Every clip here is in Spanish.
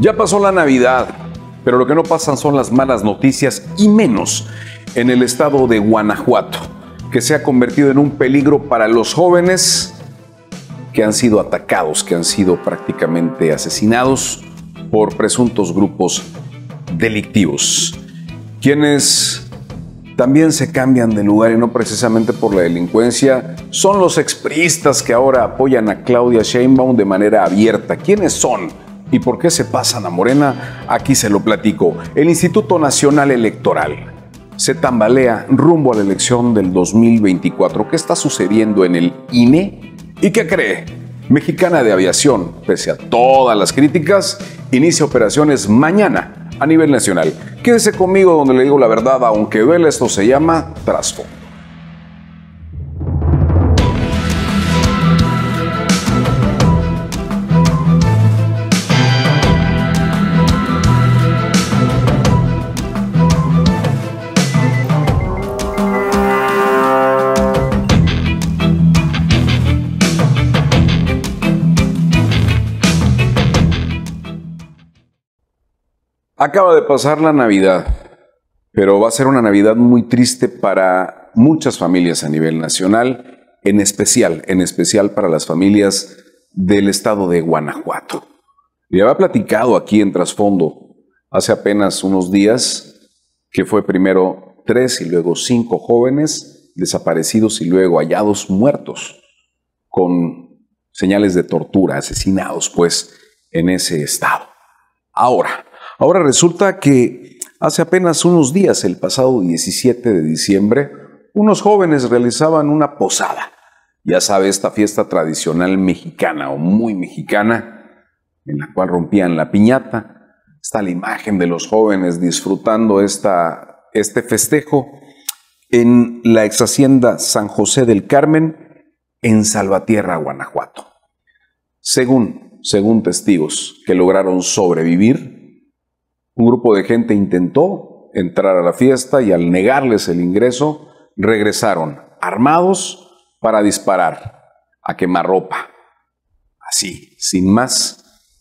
Ya pasó la Navidad, pero lo que no pasan son las malas noticias y menos en el estado de Guanajuato, que se ha convertido en un peligro para los jóvenes que han sido atacados, que han sido prácticamente asesinados por presuntos grupos delictivos, quienes también se cambian de lugar y no precisamente por la delincuencia, son los expristas que ahora apoyan a Claudia Sheinbaum de manera abierta. ¿Quiénes son? ¿Y por qué se pasa, a Morena? Aquí se lo platico. El Instituto Nacional Electoral se tambalea rumbo a la elección del 2024. ¿Qué está sucediendo en el INE? ¿Y qué cree? Mexicana de Aviación, pese a todas las críticas, inicia operaciones mañana a nivel nacional. Quédese conmigo donde le digo la verdad, aunque duele, esto se llama trasto. Acaba de pasar la Navidad, pero va a ser una Navidad muy triste para muchas familias a nivel nacional, en especial, en especial para las familias del estado de Guanajuato. Ya había platicado aquí en trasfondo hace apenas unos días que fue primero tres y luego cinco jóvenes desaparecidos y luego hallados muertos con señales de tortura, asesinados pues en ese estado. Ahora, Ahora resulta que hace apenas unos días, el pasado 17 de diciembre, unos jóvenes realizaban una posada. Ya sabe, esta fiesta tradicional mexicana o muy mexicana, en la cual rompían la piñata. Está la imagen de los jóvenes disfrutando esta, este festejo en la ex hacienda San José del Carmen, en Salvatierra, Guanajuato. Según, según testigos que lograron sobrevivir, un grupo de gente intentó entrar a la fiesta y al negarles el ingreso, regresaron armados para disparar a quemarropa, así, sin más,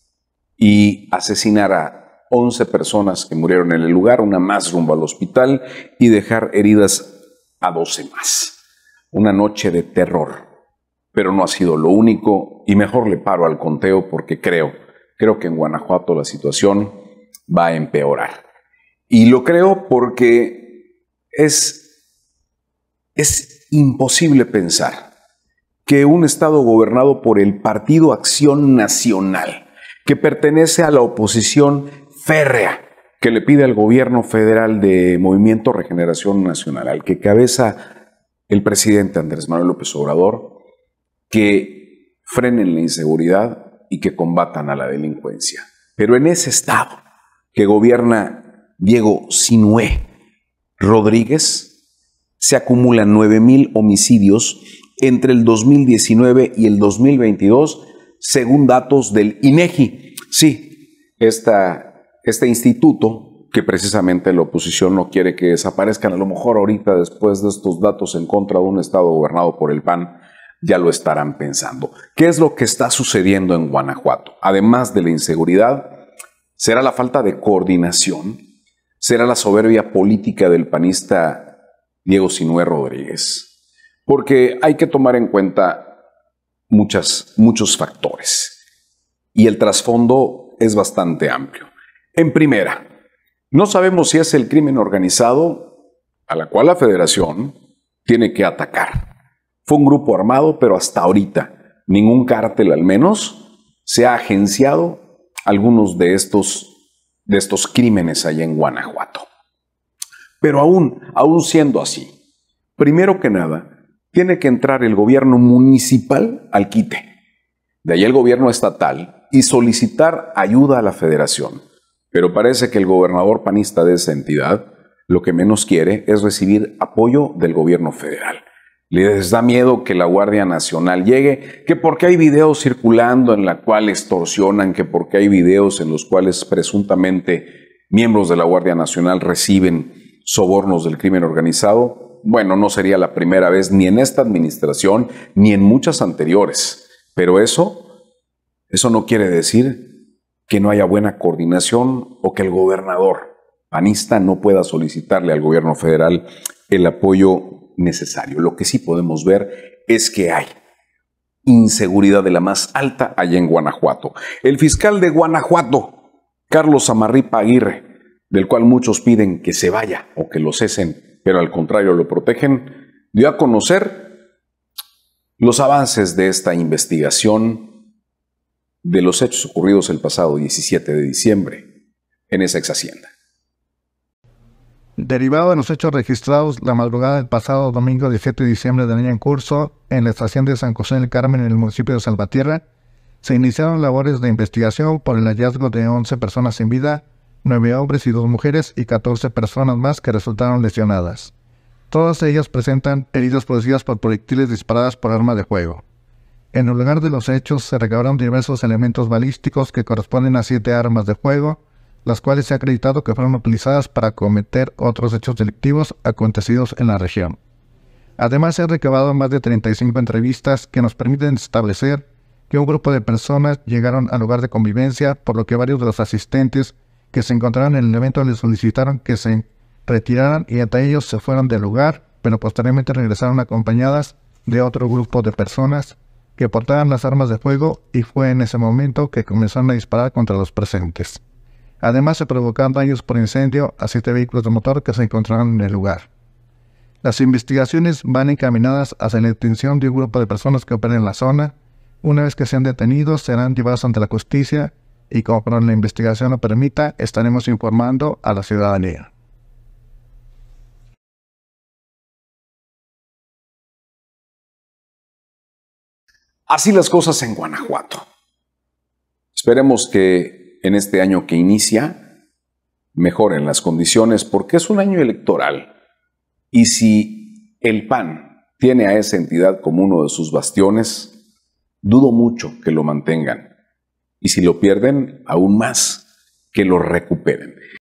y asesinar a 11 personas que murieron en el lugar, una más rumbo al hospital y dejar heridas a 12 más. Una noche de terror, pero no ha sido lo único y mejor le paro al conteo porque creo, creo que en Guanajuato la situación va a empeorar. Y lo creo porque es, es imposible pensar que un Estado gobernado por el Partido Acción Nacional, que pertenece a la oposición férrea, que le pide al gobierno federal de Movimiento Regeneración Nacional, al que cabeza el presidente Andrés Manuel López Obrador, que frenen la inseguridad y que combatan a la delincuencia. Pero en ese Estado, que gobierna Diego Sinué Rodríguez, se acumulan 9.000 homicidios entre el 2019 y el 2022, según datos del INEGI. Sí, este instituto, que precisamente la oposición no quiere que desaparezcan, a lo mejor ahorita después de estos datos en contra de un Estado gobernado por el PAN, ya lo estarán pensando. ¿Qué es lo que está sucediendo en Guanajuato? Además de la inseguridad, ¿Será la falta de coordinación? ¿Será la soberbia política del panista Diego Sinué Rodríguez? Porque hay que tomar en cuenta muchas, muchos factores y el trasfondo es bastante amplio. En primera, no sabemos si es el crimen organizado a la cual la federación tiene que atacar. Fue un grupo armado, pero hasta ahorita ningún cártel al menos se ha agenciado algunos de estos, de estos crímenes allá en Guanajuato. Pero aún, aún siendo así, primero que nada, tiene que entrar el gobierno municipal al quite, de ahí el gobierno estatal, y solicitar ayuda a la federación. Pero parece que el gobernador panista de esa entidad lo que menos quiere es recibir apoyo del gobierno federal. Les da miedo que la Guardia Nacional llegue, que porque hay videos circulando en la cual extorsionan, que porque hay videos en los cuales presuntamente miembros de la Guardia Nacional reciben sobornos del crimen organizado. Bueno, no sería la primera vez ni en esta administración ni en muchas anteriores, pero eso eso no quiere decir que no haya buena coordinación o que el gobernador panista no pueda solicitarle al gobierno federal el apoyo necesario. Lo que sí podemos ver es que hay inseguridad de la más alta allá en Guanajuato. El fiscal de Guanajuato, Carlos Amarripa Aguirre, del cual muchos piden que se vaya o que lo cesen, pero al contrario lo protegen, dio a conocer los avances de esta investigación de los hechos ocurridos el pasado 17 de diciembre en esa ex hacienda. Derivado de los hechos registrados la madrugada del pasado domingo 17 de diciembre del año en curso en la estación de San José del Carmen en el municipio de Salvatierra, se iniciaron labores de investigación por el hallazgo de 11 personas sin vida, 9 hombres y 2 mujeres y 14 personas más que resultaron lesionadas. Todas ellas presentan heridas producidas por proyectiles disparadas por arma de fuego. En el lugar de los hechos se recabaron diversos elementos balísticos que corresponden a 7 armas de fuego, las cuales se ha acreditado que fueron utilizadas para cometer otros hechos delictivos acontecidos en la región. Además, se han recabado más de 35 entrevistas que nos permiten establecer que un grupo de personas llegaron al lugar de convivencia, por lo que varios de los asistentes que se encontraron en el evento les solicitaron que se retiraran y hasta ellos se fueron del lugar, pero posteriormente regresaron acompañadas de otro grupo de personas que portaban las armas de fuego y fue en ese momento que comenzaron a disparar contra los presentes. Además, se provocaron daños por incendio a siete vehículos de motor que se encontraron en el lugar. Las investigaciones van encaminadas hacia la detención de un grupo de personas que operan en la zona. Una vez que sean detenidos, serán llevados ante la justicia y como la investigación lo permita, estaremos informando a la ciudadanía. Así las cosas en Guanajuato. Esperemos que en este año que inicia mejoren las condiciones porque es un año electoral. Y si el PAN tiene a esa entidad como uno de sus bastiones, dudo mucho que lo mantengan. Y si lo pierden, aún más que lo recuperen.